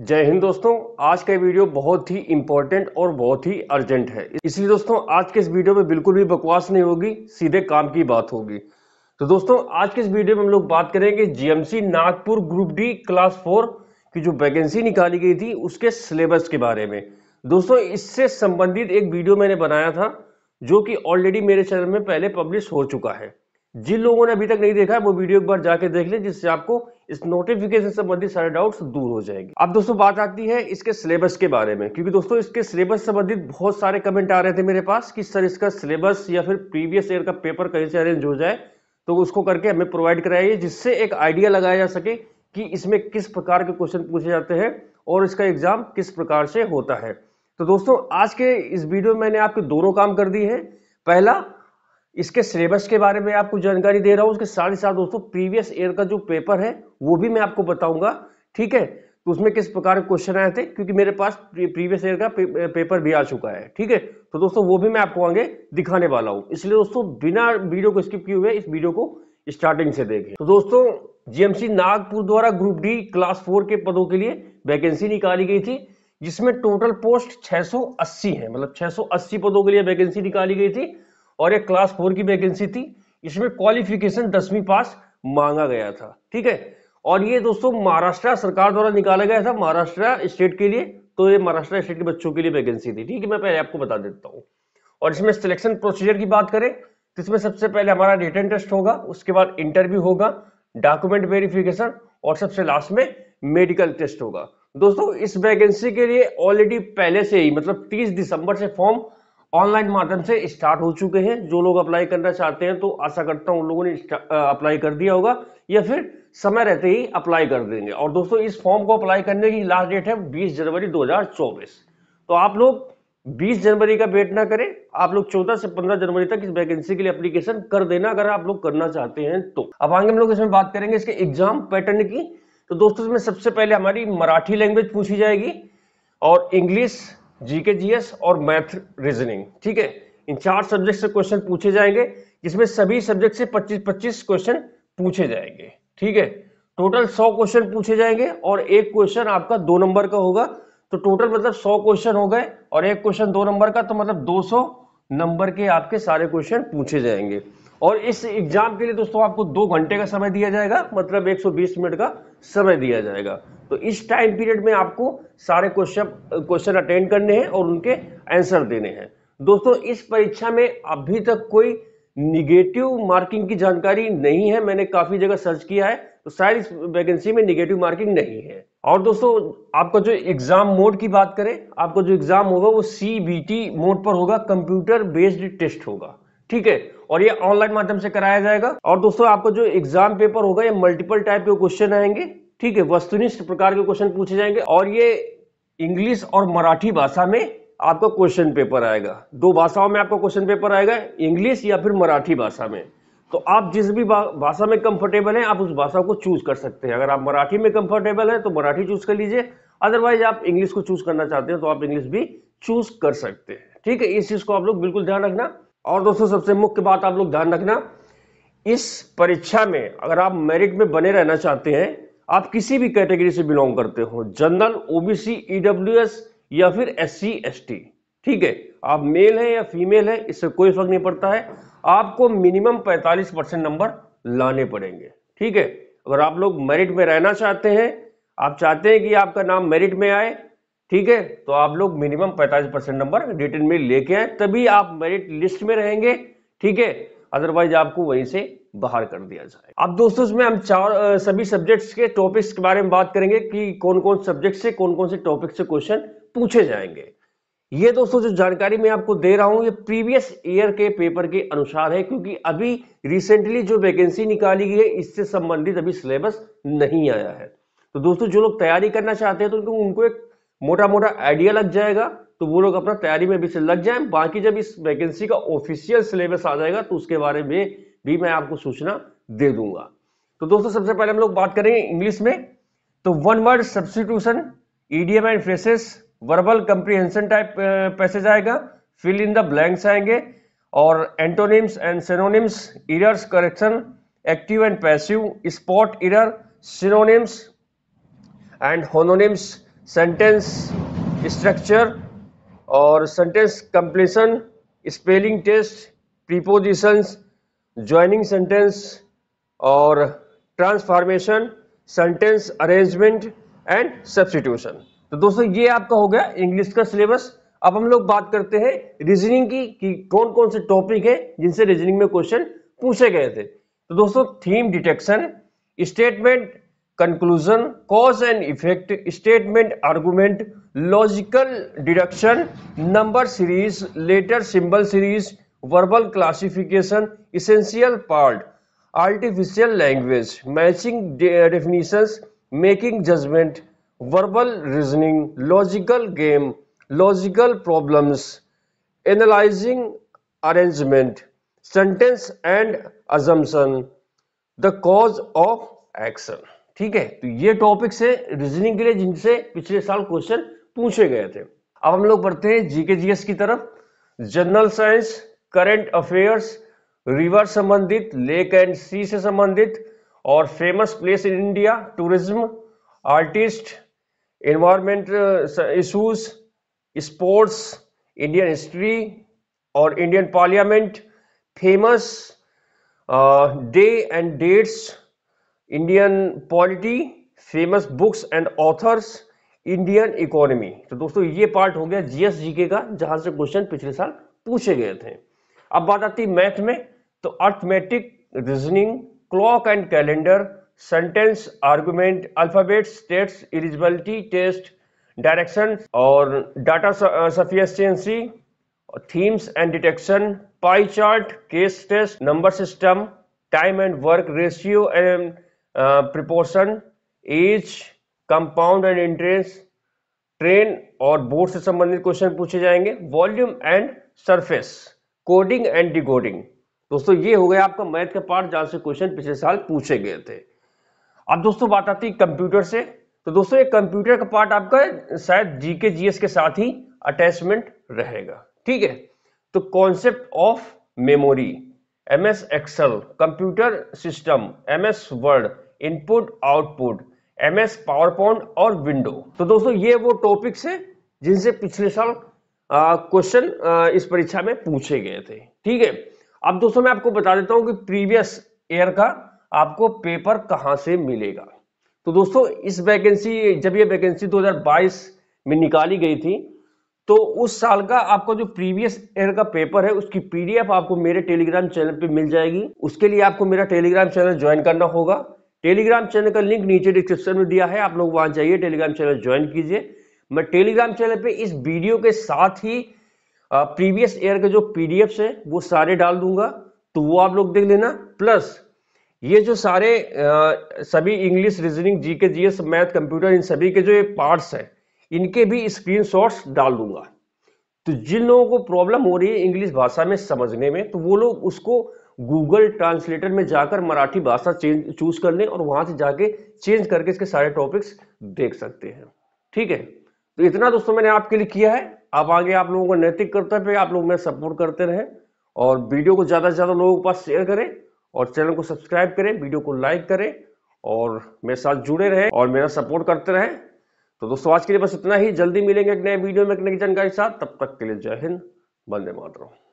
जय हिंद दोस्तों आज का वीडियो बहुत ही इंपॉर्टेंट और बहुत ही अर्जेंट है इसलिए दोस्तों आज के इस वीडियो में बिल्कुल भी बकवास नहीं होगी सीधे काम की बात होगी तो दोस्तों आज के इस वीडियो में हम लोग बात करेंगे GMC Nagpur group D class four की जो वैकेंसी निकाली गई थी उसके सिलेबस के बारे में दोस्तों इससे संबंधित एक वीडियो मैंने बनाया था जो कि ऑलरेडी मेरे चैनल में पहले पब्लिश हो चुका है जिन लोगों ने अभी तक नहीं देखा है वो वीडियो एक बार जाके देख लें जिससे आपको इस नोटिफिकेशन संबंधी सारे डाउट्स दूर हो जाएंगे अब दोस्तों बात आती है इसके सिलेबस के बारे में क्योंकि दोस्तों इसके सिलेबस संबंधित बहुत सारे कमेंट आ रहे थे मेरे पास कि सर इसका सिलेबस या फिर प्रीवियस ईयर का पेपर कहीं से अरेंज हो जाए तो उसको करके हमें प्रोवाइड कराइए जिससे एक आइडिया लगाया जा सके कि इसमें किस प्रकार के क्वेश्चन पूछे जाते हैं और इसका एग्जाम किस प्रकार से होता है तो दोस्तों आज के इस वीडियो में मैंने आपके दोनों काम कर दिए हैं पहला इसके सिलेबस के बारे में आपको जानकारी दे रहा हूँ उसके साथ ही साथ दोस्तों प्रीवियस ईयर का जो पेपर है वो भी मैं आपको बताऊंगा ठीक है तो उसमें किस प्रकार के क्वेश्चन आए थे क्योंकि मेरे पास प्रीवियस ईयर का पे, पेपर भी आ चुका है ठीक है तो दोस्तों वो भी मैं आपको आगे दिखाने वाला हूँ इसलिए दोस्तों बिना वीडियो को स्किप किए हुए इस वीडियो को स्टार्टिंग से देखें तो दोस्तों जीएमसी नागपुर द्वारा ग्रुप डी क्लास फोर के पदों के लिए वैकेंसी निकाली गई थी जिसमें टोटल पोस्ट 680 है मतलब 680 पदों के लिए वैकेंसी निकाली गई थी और एक क्लास फोर की वैकेंसी थी इसमें क्वालिफिकेशन दसवीं पास मांगा गया था ठीक है और ये दोस्तों महाराष्ट्र सरकार द्वारा निकाला गया था महाराष्ट्र स्टेट के लिए तो ये महाराष्ट्र स्टेट के बच्चों के लिए वैकेंसी थी ठीक है मैं पहले आपको बता देता हूँ और इसमें सिलेक्शन प्रोसीजर की बात करें तो इसमें सबसे पहले हमारा रिटर्न टेस्ट होगा उसके बाद इंटरव्यू होगा डॉक्यूमेंट वेरिफिकेशन और सबसे लास्ट में मेडिकल टेस्ट होगा दोस्तों इस वैकेंसी के लिए ऑलरेडी पहले से ही मतलब 30 दिसंबर से फॉर्म ऑनलाइन माध्यम से स्टार्ट हो चुके हैं जो लोग अप्लाई करना चाहते हैं तो आशा करता हूं उन लोगों ने अप्लाई कर दिया होगा या फिर समय रहते ही अप्लाई कर देंगे और दोस्तों इस फॉर्म को अप्लाई करने की लास्ट डेट है 20 जनवरी 2024 तो आप लोग 20 जनवरी का वेट ना करें आप लोग 14 से 15 जनवरी तक इस वैकेंसी के लिए अप्लीकेशन कर देना अगर आप लोग करना चाहते हैं तो अब आगे हम लोग इसमें बात करेंगे इसके एग्जाम पैटर्न की तो दोस्तों इसमें सबसे पहले हमारी मराठी लैंग्वेज पूछी जाएगी और इंग्लिश जीके जीएस और मैथ रीजनिंग ठीक है इन चार सब्जेक्ट से क्वेश्चन पूछे जाएंगे जिसमें सभी सब्जेक्ट से 25-25 क्वेश्चन पूछे जाएंगे ठीक है टोटल 100 क्वेश्चन पूछे जाएंगे और एक क्वेश्चन आपका दो नंबर का होगा तो टोटल मतलब 100 क्वेश्चन हो गए और एक क्वेश्चन दो नंबर का तो मतलब 200 नंबर के आपके सारे क्वेश्चन पूछे जाएंगे और इस एग्जाम के लिए दोस्तों आपको दो घंटे का समय दिया जाएगा मतलब 120 मिनट का समय दिया जाएगा तो इस टाइम पीरियड में आपको सारे क्वेश्चन क्वेश्चन अटेंड करने हैं और उनके आंसर देने हैं दोस्तों इस परीक्षा में अभी तक कोई निगेटिव मार्किंग की जानकारी नहीं है मैंने काफी जगह सर्च किया है तो शायद इस वैकेंसी में निगेटिव मार्किंग नहीं है और दोस्तों आपका जो एग्जाम मोड की बात करें आपका जो एग्जाम होगा वो सी मोड पर होगा कंप्यूटर बेस्ड टेस्ट होगा ठीक है और ये ऑनलाइन माध्यम से कराया जाएगा और दोस्तों आपका जो एग्जाम पेपर होगा ये मल्टीपल टाइप के क्वेश्चन आएंगे ठीक है वस्तुनिष्ठ प्रकार के क्वेश्चन पूछे जाएंगे और ये इंग्लिश और मराठी भाषा में आपका क्वेश्चन पेपर आएगा दो भाषाओं में आपका क्वेश्चन पेपर आएगा इंग्लिश या फिर मराठी भाषा में तो आप जिस भी भाषा में कंफर्टेबल हैं आप उस भाषा को चूज कर सकते हैं अगर आप मराठी में कंफर्टेबल हैं तो मराठी चूज कर लीजिए अदरवाइज आप इंग्लिश को चूज करना चाहते हैं तो आप इंग्लिश भी चूज कर सकते हैं ठीक है इस चीज को आप लोग बिल्कुल ध्यान रखना और दोस्तों सबसे मुख्य बात आप लोग ध्यान रखना इस परीक्षा में अगर आप मेरिट में बने रहना चाहते हैं आप किसी भी कैटेगरी से बिलोंग करते हो जनरल ओबीसी ईडब्ल्यूएस या फिर एस सी एस टी ठीक है आप मेल है या फीमेल है इससे कोई फर्क नहीं पड़ता है आपको मिनिमम 45 परसेंट नंबर लाने पड़ेंगे ठीक है अगर आप लोग मेरिट में रहना चाहते हैं आप चाहते हैं कि आपका नाम मेरिट में आए ठीक है तो आप लोग मिनिमम 45 परसेंट नंबर रिटर्न में लेके आए तभी आप मेरिट लिस्ट में रहेंगे ठीक है अदरवाइज आपको वहीं से बाहर कर दिया जाए अब दोस्तों इसमें हम चार सभी सब्जेक्ट्स के टॉपिक्स के बारे में बात करेंगे कि कौन कौन सब्जेक्ट से कौन कौन से टॉपिक से क्वेश्चन पूछे जाएंगे ये दोस्तों जो जानकारी मैं आपको दे रहा हूँ ये प्रीवियस ईयर के पेपर के अनुसार है क्योंकि अभी रिसेंटली जो वैकेंसी निकाली गई है इससे संबंधित अभी सिलेबस नहीं आया है तो दोस्तों जो लोग तैयारी करना चाहते हैं तो उनको एक मोटा मोटा आइडिया लग जाएगा तो वो लोग अपना तैयारी में भी से लग जाए बाकी जब इस वैकेंसी का ऑफिशियल सिलेबस आ जाएगा तो उसके बारे में भी मैं आपको सूचना दे दूंगा तो दोस्तों सबसे पहले हम लोग बात करेंगे इंग्लिश में तो one word substitution idiom and phrases verbal comprehension type passage आएगा फिल इन द ब्लैंक्स आएंगे और antonyms and synonyms errors correction active and passive spot error synonyms and homonyms sentence structure और sentence completion spelling test prepositions joining sentence और transformation sentence arrangement and substitution तो दोस्तों ये आपका हो गया इंग्लिश का सिलेबस अब हम लोग बात करते हैं रीजनिंग की कि कौन कौन से टॉपिक है जिनसे रीजनिंग में क्वेश्चन पूछे गए थे तो दोस्तों theme detection statement conclusion cause and effect statement argument logical deduction number series letter symbol series verbal classification essential part artificial language matching de definitions making judgment verbal reasoning logical game logical problems analyzing arrangement sentence and assumption the cause of action ठीक है तो ये topics है reasoning के लिए जिनसे पिछले साल क्वेश्चन पूछे गए थे अब हम लोग पढ़ते हैं जीके जीएस की तरफ general science current affairs river संबंधित लेक एंड सी से संबंधित और famous place in India tourism artist environment issues sports Indian history और Indian parliament famous day and dates Indian polity famous books and authors Indian economy तो दोस्तों ये part हो गया जीएस जीके का जहां से क्वेश्चन पिछले साल पूछे गए थे अब बात आती है मैथ में तो arithmetic reasoning clock and calendar sentence argument alphabet states eligibility test direction और data sufficiency themes and detection pie chart case test number system time and work ratio and proportion age compound and interest train और boat से संबंधित question पूछे जाएंगे volume and surface coding and decoding दोस्तों ये हो गया आपका मैथ का पार्ट जहां से क्वेश्चन पिछले साल पूछे गए थे अब दोस्तों बात आती है कंप्यूटर से तो दोस्तों ये कंप्यूटर का पार्ट आपका शायद जीके जीएस के साथ ही अटैचमेंट रहेगा ठीक है तो concept of memory M S Excel computer system M S Word input output M S PowerPoint और विंडो तो दोस्तों ये वो टॉपिक्स है जिनसे पिछले साल क्वेश्चन इस परीक्षा में पूछे गए थे ठीक है अब दोस्तों मैं आपको बता देता हूं कि प्रीवियस ईयर का आपको पेपर कहां से मिलेगा तो दोस्तों इस वैकेंसी जब ये वैकेंसी 2022 में निकाली गई थी तो उस साल का आपका जो प्रीवियस ईयर का पेपर है उसकी पीडीएफ आपको मेरे टेलीग्राम चैनल पे मिल जाएगी उसके लिए आपको मेरा टेलीग्राम चैनल ज्वाइन करना होगा टेलीग्राम चैनल का लिंक नीचे डिस्क्रिप्शन में दिया है आप लोग वहां जाइए टेलीग्राम चैनल ज्वाइन कीजिए मैं टेलीग्राम चैनल पे इस वीडियो के साथ ही प्रीवियस ईयर के जो पीडीएफ्स हैं वो सारे डाल दूंगा तो वो आप लोग देख लेना प्लस ये जो सारे आ, सभी English reasoning GK GS math computer इन सभी के जो ये पार्ट्स हैं इनके भी स्क्रीन डाल दूंगा तो जिन लोगों को प्रॉब्लम हो रही है इंग्लिश भाषा में समझने में तो वो लोग उसको गूगल ट्रांसलेटर में जाकर मराठी भाषा चेंज चूज कर लें और वहां से जाके चेंज करके इसके सारे टॉपिक्स देख सकते हैं ठीक है तो इतना दोस्तों मैंने आपके लिए किया है आप आगे आप लोगों को नैतिक कर्तव्य पे आप लोग मेरा सपोर्ट करते रहें और वीडियो को ज़्यादा से ज़्यादा लोगों के पास शेयर करें और चैनल को सब्सक्राइब करें वीडियो को लाइक करें और मेरे साथ जुड़े रहें और मेरा सपोर्ट करते रहें तो दोस्तों आज के लिए बस इतना ही जल्दी मिलेंगे एक नए वीडियो में एक नई जानकारी के साथ तब तक के लिए जय हिंद वंदे मातरम